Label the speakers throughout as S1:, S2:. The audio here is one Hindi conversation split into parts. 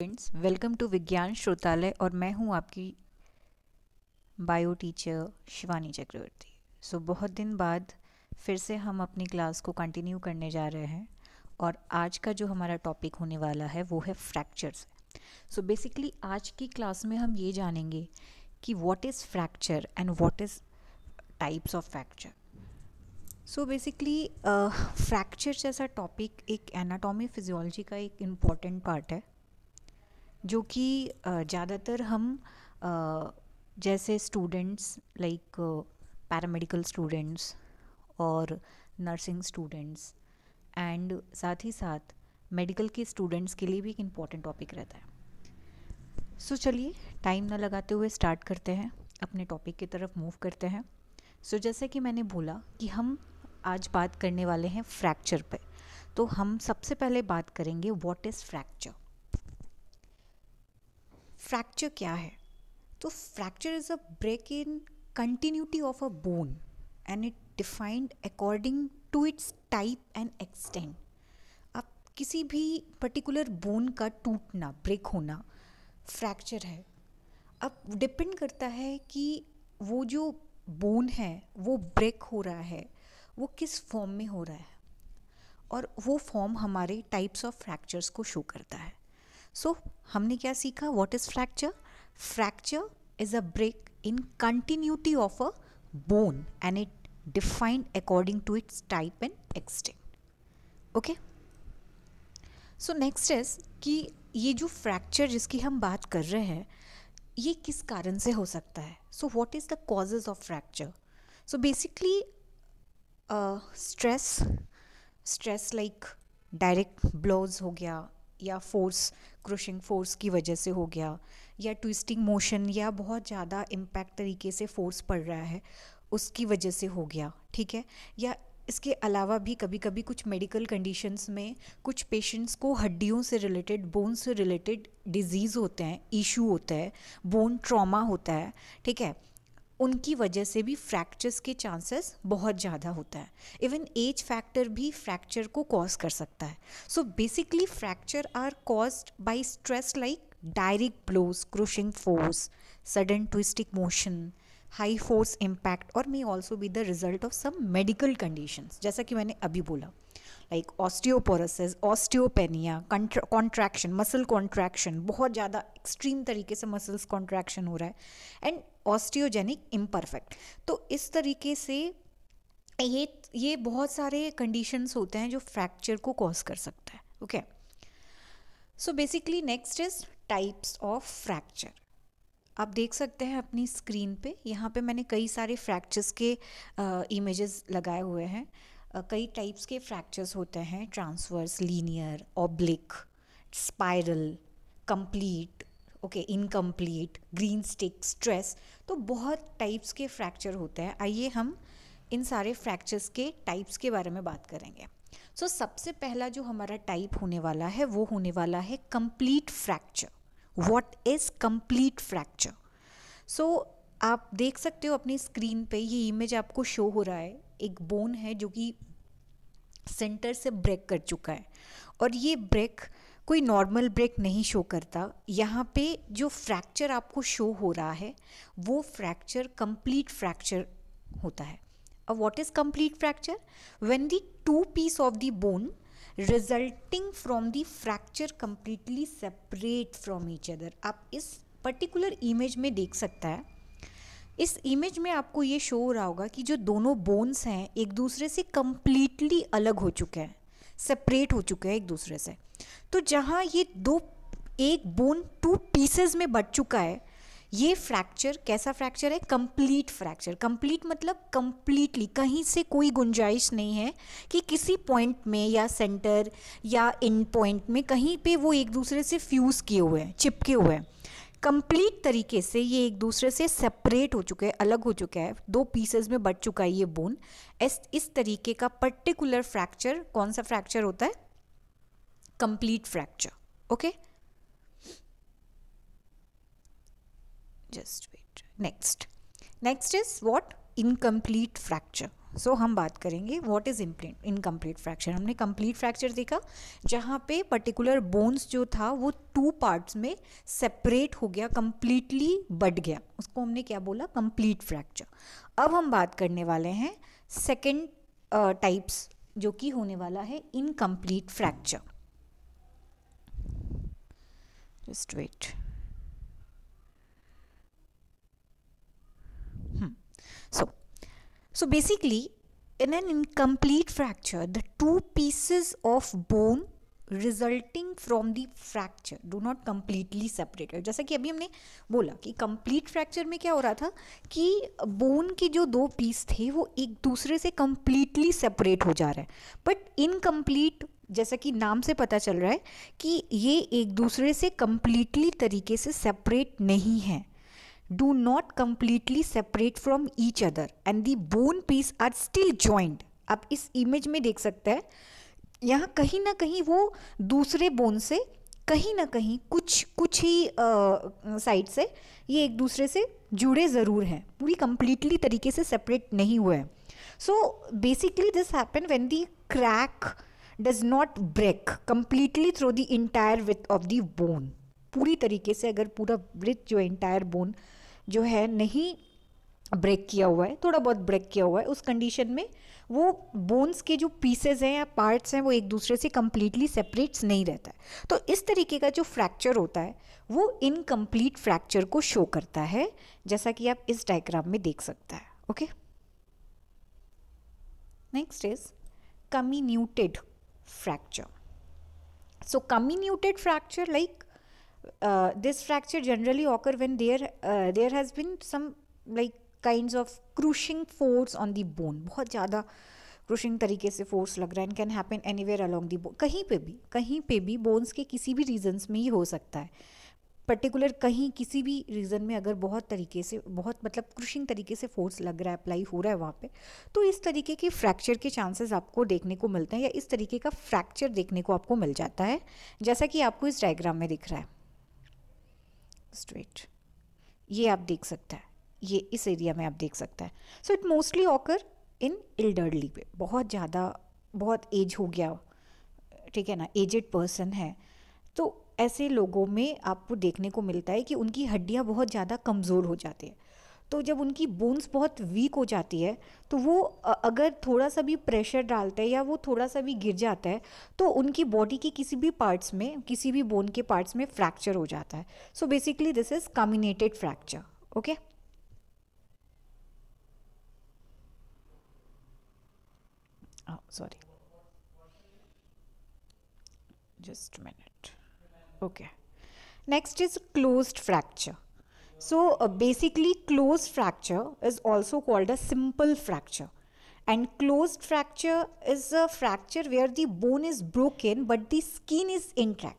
S1: फ्रेंड्स वेलकम टू विज्ञान श्रोतालय और मैं हूं आपकी bio teacher Shivani Chakraborty so so, बहुत दिन बाद फिर से हम अपनी क्लास को कंटिन्यू करने जा रहे हैं और आज का जो हमारा टॉपिक होने वाला है वो है फ्रैक्चर्स सो बेसिकली आज की क्लास में हम ये जानेंगे कि what is fracture and what is types of fracture so basically fracture जैसा टॉपिक एक एनाटॉमी फिजियोलॉजी का एक इम्पॉर्टेंट पार्ट है जो कि ज़्यादातर हम जैसे स्टूडेंट्स लाइक पैरामेडिकल स्टूडेंट्स और नर्सिंग स्टूडेंट्स एंड साथ ही साथ मेडिकल के स्टूडेंट्स के लिए भी एक इम्पॉर्टेंट टॉपिक रहता है सो so, चलिए टाइम ना लगाते हुए स्टार्ट करते हैं अपने टॉपिक की तरफ मूव करते हैं सो so, जैसे कि मैंने बोला कि हम आज बात करने वाले हैं फ्रैक्चर पे तो हम सबसे पहले बात करेंगे व्हाट इज़ फ्रैक्चर फ्रैक्चर क्या है तो fracture is a break in continuity of a bone and it defined according to its type and extend अब किसी भी पर्टिकुलर बोन का टूटना ब्रेक होना फ्रैक्चर है अब डिपेंड करता है कि वो जो बोन है वो ब्रेक हो रहा है वो किस फॉर्म में हो रहा है और वो फॉर्म हमारे टाइप्स ऑफ फ्रैक्चर्स को शो करता है सो so, हमने क्या सीखा what is fracture fracture is a break in continuity of a bone and it defined according to its type and extent okay so next is कि ये जो फ्रैक्चर जिसकी हम बात कर रहे हैं ये किस कारण से हो सकता है so what is the causes of fracture so basically stress stress like direct blows हो गया या फोर्स क्रशिंग फोर्स की वजह से हो गया या ट्विस्टिंग मोशन या बहुत ज़्यादा इम्पैक्ट तरीके से फोर्स पड़ रहा है उसकी वजह से हो गया ठीक है या इसके अलावा भी कभी कभी कुछ मेडिकल कंडीशंस में कुछ पेशेंट्स को हड्डियों से रिलेटेड बोन से रिलेटेड डिजीज़ होते हैं इशू होता है बोन ट्रॉमा होता है ठीक है उनकी वजह से भी फ्रैक्चर्स के चांसेस बहुत ज़्यादा होता है इवन एज फैक्टर भी फ्रैक्चर को कॉज कर सकता है so basically fracture are caused by stress like direct blows crushing force sudden twisting motion high force impact और may also be the result of some medical conditions जैसा कि मैंने अभी बोला like osteoporosis osteopenia contraction muscle contraction बहुत ज़्यादा एक्सट्रीम तरीके से मसल्स कॉन्ट्रैक्शन हो रहा है एंड ऑस्टियोजेनिक इम्परफेक्ट तो इस तरीके से ये ये बहुत सारे कंडीशंस होते हैं जो फ्रैक्चर को कॉज कर सकता है okay so basically next is types of fracture आप देख सकते हैं अपनी स्क्रीन पे यहाँ पे मैंने कई सारे फ्रैक्चर्स के इमेजेस uh, लगाए हुए हैं uh, कई टाइप्स के फ्रैक्चर्स होते हैं transverse linear oblique spiral complete okay incomplete green stick stress तो बहुत टाइप्स के फ्रैक्चर होते हैं आइए हम इन सारे फ्रैक्चर्स के टाइप्स के बारे में बात करेंगे सो so, सबसे पहला जो हमारा टाइप होने वाला है वो होने वाला है complete fracture what is complete fracture so आप देख सकते हो अपनी स्क्रीन पे ये इमेज आपको शो हो रहा है एक बोन है जो कि सेंटर से ब्रेक कर चुका है और ये ब्रेक कोई नॉर्मल ब्रेक नहीं शो करता यहाँ पे जो फ्रैक्चर आपको शो हो रहा है वो फ्रैक्चर कंप्लीट फ्रैक्चर होता है अब what is complete fracture when the two piece of the bone resulting from the fracture completely separate from each other आप इस पर्टिकुलर इमेज में देख सकता है इस इमेज में आपको ये शो हो रहा होगा कि जो दोनों बोन्स हैं एक दूसरे से कम्प्लीटली अलग हो चुके हैं सेपरेट हो चुके हैं एक दूसरे से तो जहाँ ये दो एक बोन टू पीसेज में बट चुका है ये फ्रैक्चर कैसा फ्रैक्चर है कंप्लीट फ्रैक्चर कंप्लीट मतलब कंप्लीटली कहीं से कोई गुंजाइश नहीं है कि किसी पॉइंट में या सेंटर या इन पॉइंट में कहीं पे वो एक दूसरे से फ्यूज़ किए हुए हैं चिपके हुए हैं कंप्लीट तरीके से ये एक दूसरे से सेपरेट हो चुके हैं अलग हो चुका है दो पीसेस में बट चुका है ये बोन इस इस तरीके का पर्टिकुलर फ्रैक्चर कौन सा फ्रैक्चर होता है complete fracture okay just wait next next is what incomplete fracture so so, हम बात करेंगे व्हाट इज़ इम्प्लेट इनकम्प्लीट फ्रैक्चर हमने कंप्लीट फ्रैक्चर देखा जहाँ पे पर्टिकुलर बोन्स जो था वो टू पार्ट्स में सेपरेट हो गया कंप्लीटली बट गया उसको हमने क्या बोला कंप्लीट फ्रैक्चर अब हम बात करने वाले हैं सेकेंड टाइप्स जो कि होने वाला है incomplete fracture just wait So basically, in an incomplete fracture, the two pieces of bone resulting from the fracture do not completely separated जैसा कि अभी हमने बोला कि कंप्लीट फ्रैक्चर में क्या हो रहा था कि बोन के जो दो पीस थे वो एक दूसरे से कम्प्लीटली सेपरेट हो जा रहे हैं बट इनकम्प्लीट जैसा कि नाम से पता चल रहा है कि ये एक दूसरे से कम्प्लीटली तरीके से सेपरेट नहीं है do not completely separate from each other and the bone piece are still joined आप इस इमेज में देख सकते हैं यहाँ कहीं ना कहीं वो दूसरे बोन से कहीं ना कहीं कुछ कुछ ही साइड से ये एक दूसरे से जुड़े ज़रूर हैं पूरी कम्प्लीटली तरीके से सेपरेट नहीं हुए हैं so basically this happen when the crack does not break completely through the entire width of the bone पूरी तरीके से अगर पूरा ब्रिथ जो इंटायर बोन जो है नहीं ब्रेक किया हुआ है थोड़ा बहुत ब्रेक किया हुआ है उस कंडीशन में वो बोन्स के जो पीसेज हैं या पार्ट्स हैं वो एक दूसरे से कम्प्लीटली सेपरेट्स नहीं रहता है तो इस तरीके का जो फ्रैक्चर होता है वो इनकम्प्लीट फ्रैक्चर को शो करता है जैसा कि आप इस डायग्राम में देख सकता है okay next is comminuted fracture so comminuted fracture like this fracture generally occur when there there has been some like kind of crushing force on the bone बहुत ज़्यादा क्रूशिंग तरीके से फोर्स लग रहा है and can happen anywhere along the bone कहीं पर भी कहीं पर भी बोन्स के किसी भी रीजन्स में ही हो सकता है पर्टिकुलर कहीं किसी भी रीज़न में अगर बहुत तरीके से बहुत मतलब क्रूशिंग तरीके से फोर्स लग रहा है अप्लाई हो रहा है वहाँ पे तो इस तरीके के फ्रैक्चर के चांसेस आपको देखने को मिलते हैं या इस तरीके का फ्रैक्चर देखने को आपको मिल जाता है जैसा कि आपको इस डायग्राम में दिख रहा है स्ट्रेट ये आप देख सकता है ये इस एरिया में आप देख सकता है so it mostly occur in elderly पे बहुत ज़्यादा बहुत एज हो गया ठीक है ना एजड पर्सन है तो ऐसे लोगों में आपको देखने को मिलता है कि उनकी हड्डियाँ बहुत ज़्यादा कमज़ोर हो जाती है तो जब उनकी बोन्स बहुत वीक हो जाती है तो वो अगर थोड़ा सा भी प्रेशर डालते हैं या वो थोड़ा सा भी गिर जाता है तो उनकी बॉडी के किसी भी पार्ट्स में किसी भी बोन के पार्ट्स में फ्रैक्चर हो जाता है so basically this is comminuted fracture okay sorry just minute okay next is closed fracture So uh, basically closed fracture is also called a simple fracture and closed fracture is a fracture where the bone is broken but the skin is intact.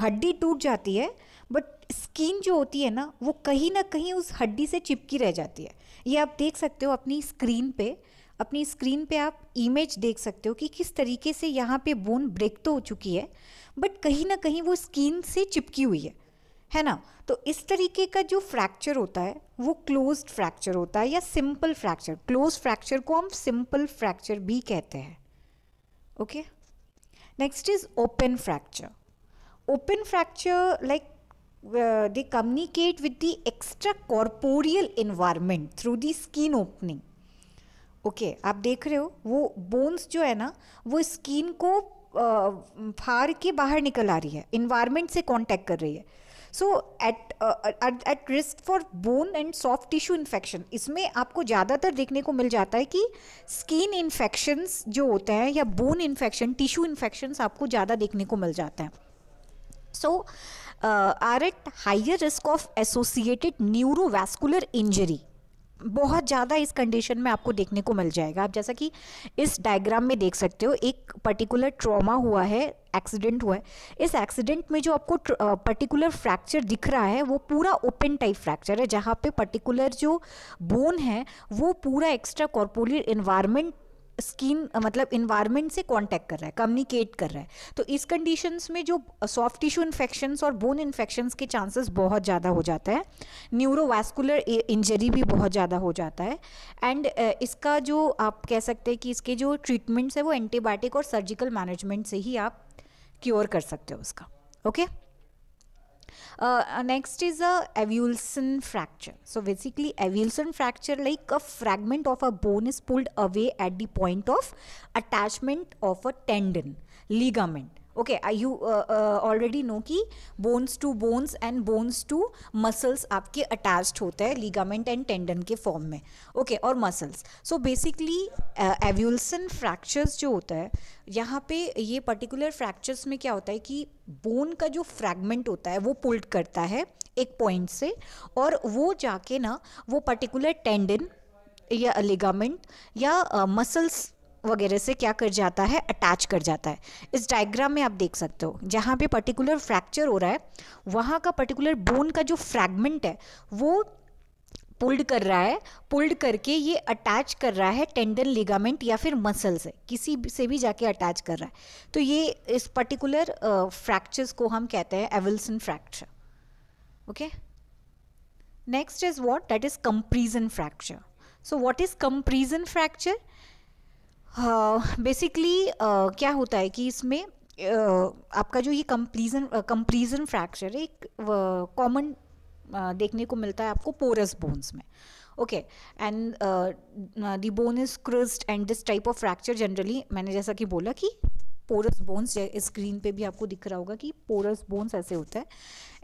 S1: हड्डी टूट जाती है बट स्किन जो होती है ना वो कहीं ना कहीं उस हड्डी से चिपकी रह जाती है ये आप देख सकते हो अपनी स्क्रीन पे अपनी स्क्रीन पे आप इमेज देख सकते हो कि किस तरीके से यहाँ पे बोन ब्रेक तो हो चुकी है बट कहीं ना कहीं वो स्किन से चिपकी हुई है है ना तो इस तरीके का जो फ्रैक्चर होता है वो क्लोज फ्रैक्चर होता है या सिंपल फ्रैक्चर क्लोज फ्रैक्चर को हम सिंपल फ्रैक्चर भी कहते हैं okay next is open fracture open fracture like they communicate with the extracorporeal environment through the skin opening okay आप देख रहे हो वो बोन्स जो है ना वो स्किन को uh, फाड़ के बाहर निकल आ रही है इन्वायरमेंट से कॉन्टैक्ट कर रही है so at at risk for bone and soft tissue infection इसमें आपको ज़्यादातर देखने को मिल जाता है कि स्किन इन्फेक्शंस जो होते हैं या बोन इन्फेक्शन टिश्यू इन्फेक्शंस आपको ज़्यादा देखने को मिल जाते हैं so are at higher risk of associated associated injury बहुत ज़्यादा इस कंडीशन में आपको देखने को मिल जाएगा आप जैसा कि इस डायग्राम में देख सकते हो एक पर्टिकुलर ट्रॉमा हुआ है एक्सीडेंट हुआ है इस एक्सीडेंट में जो आपको पर्टिकुलर फ्रैक्चर दिख रहा है वो पूरा ओपन टाइप फ्रैक्चर है जहाँ पे पर्टिकुलर जो बोन है वो पूरा एक्स्ट्रा कॉर्पोलियर इन्वायरमेंट स्किन मतलब इन्वायरमेंट से कांटेक्ट कर रहा है कम्युनिकेट कर रहा है तो इस कंडीशंस में जो सॉफ्ट टिश्यू इन्फेक्शन और बोन इन्फेक्शन के चांसेस बहुत ज़्यादा हो जाता है न्यूरोवास्कुलर इंजरी भी बहुत ज़्यादा हो जाता है एंड इसका जो आप कह सकते हैं कि इसके जो ट्रीटमेंट्स है वो एंटीबायोटिक और सर्जिकल मैनेजमेंट से ही आप क्योर कर सकते हो उसका okay okay? Uh, uh, next is a avulsion fracture. So basically avulsion fracture like a fragment of a bone is pulled away at the point of attachment of a tendon, ligament. Okay I you already know कि bones to bones and bones to muscles आपके अटैच्ड होते हैं लिगामेंट एंड टेंडन के फॉर्म में ओके और muscles so basically avulsion fractures जो होता है यहाँ पे ये पर्टिकुलर फ्रैक्चर्स में क्या होता है कि बोन का जो फ्रैगमेंट होता है वो पुल्ड करता है एक पॉइंट से और वो जाके ना वो पर्टिकुलर टेंडन या लिगामेंट या मसल्स uh, वगैरह से क्या कर जाता है अटैच कर जाता है इस डायग्राम में आप देख सकते हो जहाँ पे पर्टिकुलर फ्रैक्चर हो रहा है वहाँ का पर्टिकुलर बोन का जो फ्रैगमेंट है वो पुल्ड कर रहा है पुल्ड करके ये अटैच कर रहा है टेंडन लिगामेंट या फिर मसल से किसी से भी जाके अटैच कर रहा है तो ये इस पर्टिकुलर फ्रैक्चर्स को हम कहते हैं avulsion fracture okay next is what that is compression fracture so what is compression fracture basically uh, uh, क्या होता है कि इसमें uh, आपका जो ये कंप्लीजन कंप्लीजन फ्रैक्चर है एक कॉमन देखने को मिलता है आपको पोरस बोन्स में okay and the bone is crushed and this type of fracture generally मैंने जैसा कि बोला कि पोरस बोन्स स्क्रीन पे भी आपको दिख रहा होगा कि पोरस बोन्स ऐसे होता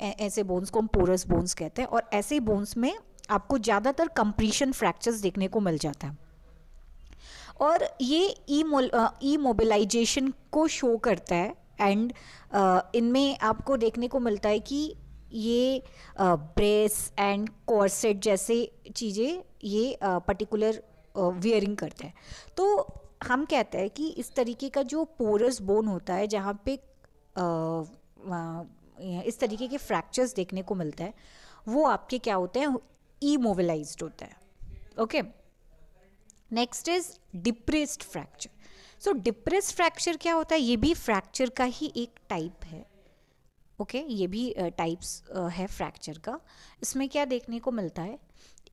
S1: है ऐसे बोन्स को हम पोरस बोन्स कहते हैं और ऐसे बोन्स में आपको ज़्यादातर कंप्रीशन फ्रैक्चर्स देखने को मिल जाता है और ये ई मोबिलाइजेशन को शो करता है एंड इनमें आपको देखने को मिलता है कि ये ब्रेस एंड कॉर्सेट जैसे चीज़ें ये पर्टिकुलर वियरिंग करते हैं तो हम कहते हैं कि इस तरीके का जो पोरस बोन होता है जहाँ पे इस तरीके के फ्रैक्चर्स देखने को मिलता है वो आपके क्या होते हैं ई मोबिलाइज होता है okay okay? Next is depressed fracture so depressed fracture क्या होता है ये भी फ्रैक्चर का ही एक टाइप है ओके okay, ये भी टाइप्स uh, uh, है फ्रैक्चर का इसमें क्या देखने को मिलता है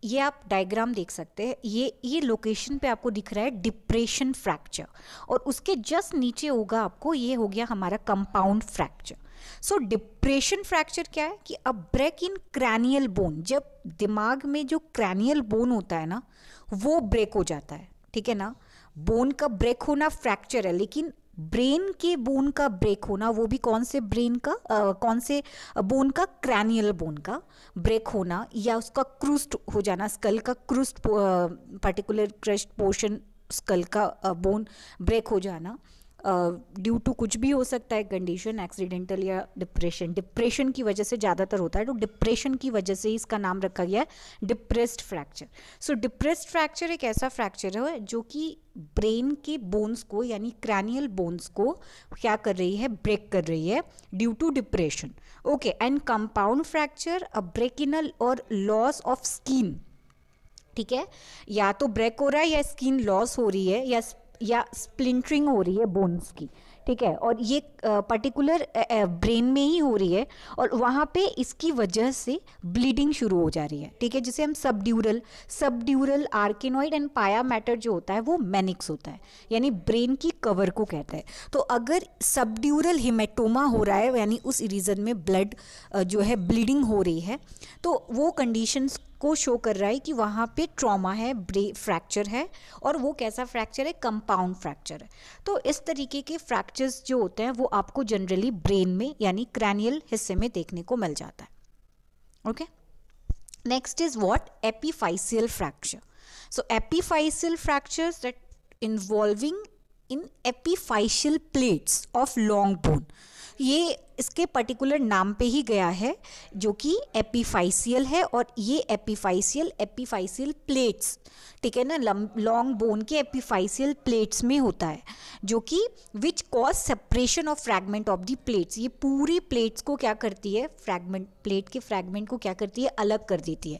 S1: ये आप डायग्राम देख सकते हैं ये ये लोकेशन पे आपको दिख रहा है डिप्रेशन फ्रैक्चर और उसके जस्ट नीचे होगा आपको ये हो गया हमारा compound fracture so depression fracture क्या है कि अब ब्रेक इन क्रैनियल बोन जब दिमाग में जो क्रैनियल बोन होता है ना वो ब्रेक हो जाता है ठीक है ना बोन का ब्रेक होना फ्रैक्चर है लेकिन ब्रेन के बोन का ब्रेक होना वो भी कौन से ब्रेन का आ, कौन से बोन का क्रैनियल बोन का ब्रेक होना या उसका क्रूस्ट हो जाना स्कल का crust particular crust portion skull का बोन ब्रेक हो जाना ड्यू uh, टू कुछ भी हो सकता है कंडीशन एक्सीडेंटल या डिप्रेशन डिप्रेशन की वजह से ज़्यादातर होता है तो डिप्रेशन की वजह से इसका नाम रखा गया है depressed fracture so depressed fracture एक ऐसा फ्रैक्चर है जो कि ब्रेन के बोन्स को यानी क्रैनियल बोन्स को क्या कर रही है ब्रेक कर रही है due to depression okay and compound fracture a ब्रेकिनल और लॉस ऑफ स्किन ठीक है या तो ब्रेक हो रहा है या स्किन लॉस हो रही है या या स्प्लिंटरिंग हो रही है बोन्स की ठीक है और ये पर्टिकुलर ब्रेन में ही हो रही है और वहाँ पे इसकी वजह से ब्लीडिंग शुरू हो जा रही है ठीक है जिसे हम subdural subdural arachnoid and pia mater जो होता है वो मैनिक्स होता है यानी ब्रेन की कवर को कहते हैं तो अगर सबड्यूरल हिमेटोमा हो रहा है यानी उस रीज़न में ब्लड जो है ब्लीडिंग हो रही है तो वो कंडीशंस को शो कर रहा है कि वहाँ पे ट्रॉमा है ब्रे फ्रैक्चर है और वो कैसा फ्रैक्चर है कंपाउंड फ्रैक्चर है तो इस तरीके के फ्रैक्चर्स जो होते हैं वो आपको जनरली ब्रेन में यानी क्रैनियल हिस्से में देखने को मिल जाता है okay next is what epiphyseal fracture so epiphyseal fracture that involving in epiphyseal plates of long bone ये इसके पर्टिकुलर नाम पे ही गया है जो कि एपीफाइसियल है और ये एपीफाइसियल एपीफाइसियल प्लेट्स ठीक है ना लॉन्ग बोन के एपिफाइसियल प्लेट्स में होता है जो कि which cause separation of fragment of the plates ये पूरी प्लेट्स को क्या करती है फ्रैगमेंट प्लेट के फ्रैगमेंट को क्या करती है अलग कर देती है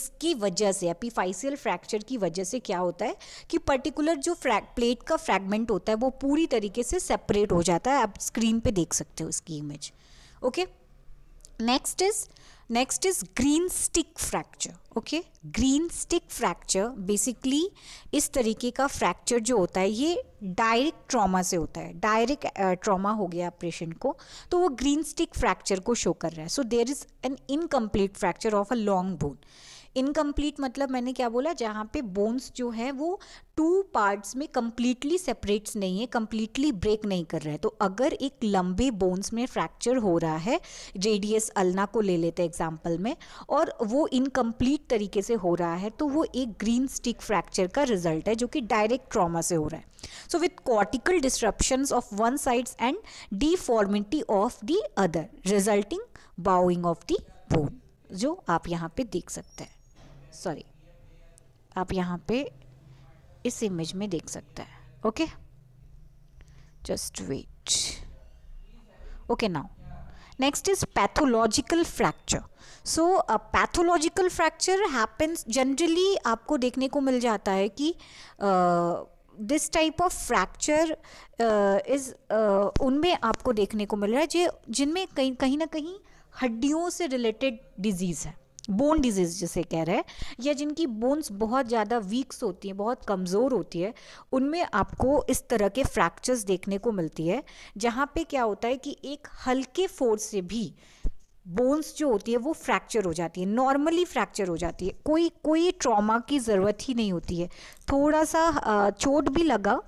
S1: इसकी वजह से एपीफाइसियल फ्रैक्चर की वजह से क्या होता है कि पर्टिकुलर जो फ्रैग प्लेट का फ्रैगमेंट होता है वो पूरी तरीके से सेपरेट हो जाता है आप स्क्रीन पे देख सकते हो इसकी image okay next is next is greenstick fracture okay greenstick fracture basically इस तरीके का फ्रैक्चर जो होता है ये डायरेक्ट ट्रॉमा से होता है डायरेक्ट ट्रॉमा uh, हो गया पेशेंट को तो वो ग्रीन स्टिक फ्रैक्चर को शो कर रहा है so there is an incomplete fracture of a long bone incomplete मतलब मैंने क्या बोला जहाँ पे बोन्स जो है वो टू पार्ट्स में कम्प्लीटली सेपरेट्स नहीं है कम्प्लीटली ब्रेक नहीं कर रहे हैं तो अगर एक लंबे बोन्स में फ्रैक्चर हो रहा है जे डी एस अल्ना को ले लेते एग्जाम्पल में और वो इनकम्प्लीट तरीके से हो रहा है तो वो एक ग्रीन स्टिक फ्रैक्चर का रिजल्ट है जो कि डायरेक्ट ट्रॉमा से हो रहा है so with cortical disruption of one sides and deformity of the other resulting bowing of the bone जो आप यहाँ पे देख सकते हैं सॉरी आप यहाँ पे इस इमेज में देख सकते हैं okay just wait okay now next is pathological fracture so pathological fracture happens generally आपको देखने को मिल जाता है कि this type of fracture is उनमें आपको देखने को मिल रहा है जे जिनमें कहीं कहीं ना कहीं हड्डियों से रिलेटेड डिजीज़ है बोन डिजीज जिसे कह रहे हैं या जिनकी बोन्स बहुत ज़्यादा वीक्स होती हैं बहुत कमज़ोर होती है उनमें आपको इस तरह के फ्रैक्चर्स देखने को मिलती है जहाँ पे क्या होता है कि एक हल्के फोर्स से भी बोन्स जो होती है वो फ्रैक्चर हो जाती है नॉर्मली फ्रैक्चर हो जाती है कोई कोई ट्रॉमा की ज़रूरत ही नहीं होती है थोड़ा सा चोट भी लगा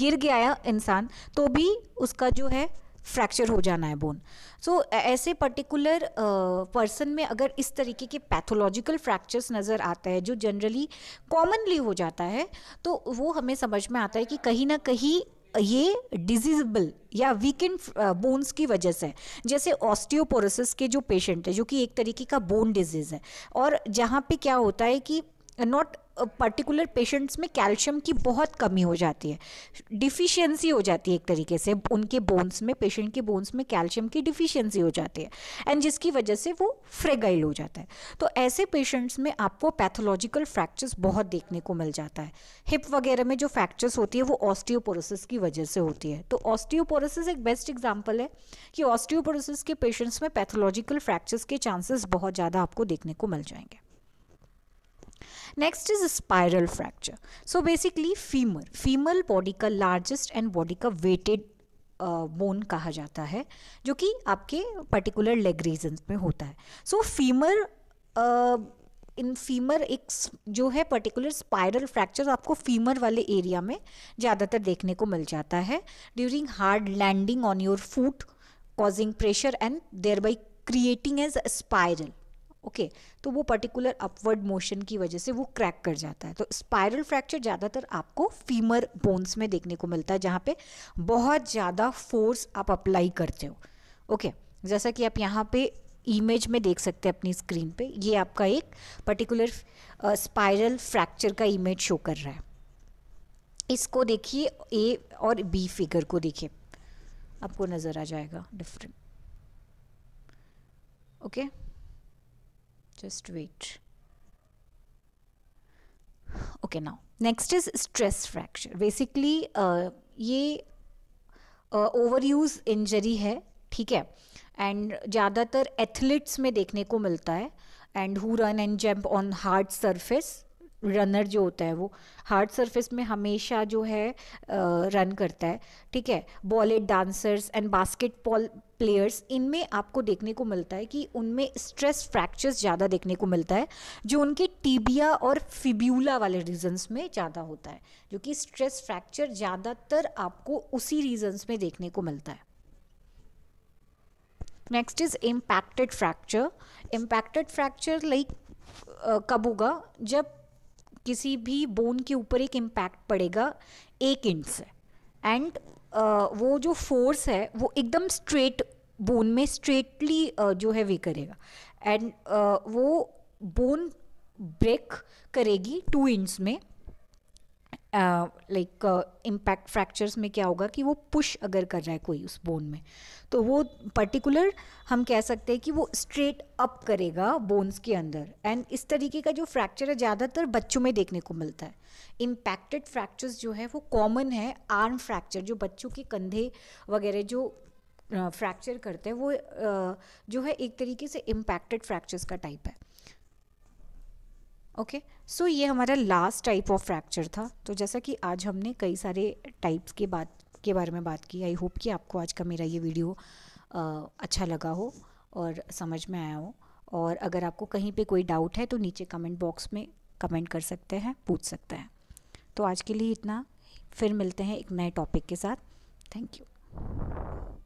S1: गिर गया इंसान तो भी उसका जो है फ्रैक्चर हो जाना है बोन सो so, ऐसे पर्टिकुलर पर्सन में अगर इस तरीके के पैथोलॉजिकल फ्रैक्चर्स नज़र आता है जो जनरली कॉमनली हो जाता है तो वो हमें समझ में आता है कि कहीं ना कहीं ये डिजीजबल या वीकेंड बोन्स की वजह से जैसे ऑस्टियोपोरोसिस के जो पेशेंट है जो कि एक तरीके का बोन डिजीज़ है और जहाँ पे क्या होता है कि नॉट पर्टिकुलर पेशेंट्स में कैल्शियम की बहुत कमी हो जाती है डिफिशियंसी हो जाती है एक तरीके से उनके बोन्स में पेशेंट के बोन्स में कैल्शियम की डिफिशियंसी हो जाती है एंड जिसकी वजह से वो फ्रेगाइल हो जाता है तो ऐसे पेशेंट्स में आपको पैथोलॉजिकल फ्रैक्चर्स बहुत देखने को मिल जाता है हिप वगैरह में जो फ्रैक्चर्स होती है वो ऑस्टियोपोरोसिस की वजह से होती है तो ऑस्टियोपोरोसिस एक बेस्ट एग्जाम्पल है कि ऑस्टियोपोरोसिस के पेशेंट्स में पैथोलॉजिकल फ्रैक्चर्स के चांसेस बहुत ज़्यादा आपको देखने को मिल जाएंगे next is spiral fracture so basically femur female body का लार्जेस्ट एंड बॉडी का वेटेड बोन कहा जाता है जो कि आपके पर्टिकुलर लेग रीजन में होता है सो फीमर इन फीमर एक जो है पर्टिकुलर स्पायरल फ्रैक्चर आपको फीमर वाले एरिया में ज़्यादातर देखने को मिल जाता है during hard landing on your foot causing pressure and thereby creating as spiral okay okay, तो वो पर्टिकुलर अपवर्ड मोशन की वजह से वो क्रैक कर जाता है तो स्पायरल फ्रैक्चर ज़्यादातर आपको फीमर बोन्स में देखने को मिलता है जहाँ पे बहुत ज़्यादा फोर्स आप अप्लाई करते हो ओके okay, जैसा कि आप यहाँ पे इमेज में देख सकते हैं अपनी स्क्रीन पे ये आपका एक पर्टिकुलर स्पायरल फ्रैक्चर का इमेज शो कर रहा है इसको देखिए ए और बी फिगर को देखिए आपको नज़र आ जाएगा different okay okay? just wait okay now next is stress fracture basically uh, ये ओवर यूज़ इंजरी है ठीक है एंड ज़्यादातर एथलीट्स में देखने को मिलता है and who run and jump on hard surface runner जो होता है वो हार्ड सरफेस में हमेशा जो है रन करता है ठीक है ballet dancers and basketball players इनमें आपको देखने को मिलता है कि उनमें स्ट्रेस फ्रैक्चर्स ज़्यादा देखने को मिलता है जो उनके टीबिया और फिब्यूला वाले रीजन्स में ज़्यादा होता है जो कि स्ट्रेस फ्रैक्चर ज़्यादातर आपको उसी रीजन्स में देखने को मिलता है next is impacted fracture impacted fracture like कब होगा जब किसी भी बोन के ऊपर एक इम्पैक्ट पड़ेगा एक इंच से एंड वो जो फोर्स है वो एकदम स्ट्रेट बोन में स्ट्रेटली जो है वे करेगा एंड वो बोन ब्रेक करेगी टू इंच में लाइक इम्पैक्ट फ्रैक्चर्स में क्या होगा कि वो पुश अगर कर रहा है कोई उस बोन में तो वो पर्टिकुलर हम कह सकते हैं कि वो स्ट्रेट अप करेगा बोन्स के अंदर एंड इस तरीके का जो फ्रैक्चर है ज़्यादातर बच्चों में देखने को मिलता है इम्पैक्टेड फ्रैक्चर्स जो है वो कॉमन है आर्म फ्रैक्चर जो बच्चों के कंधे वगैरह जो फ्रैक्चर uh, करते हैं वो uh, जो है एक तरीके से इम्पैक्टेड फ्रैक्चर्स का टाइप है ओके okay? सो so, ये हमारा लास्ट टाइप ऑफ फ्रैक्चर था तो जैसा कि आज हमने कई सारे टाइप्स के बात के बारे में बात की आई होप कि आपको आज का मेरा ये वीडियो आ, अच्छा लगा हो और समझ में आया हो और अगर आपको कहीं पे कोई डाउट है तो नीचे कमेंट बॉक्स में कमेंट कर सकते हैं पूछ सकते हैं तो आज के लिए इतना फिर मिलते हैं एक नए टॉपिक के साथ थैंक यू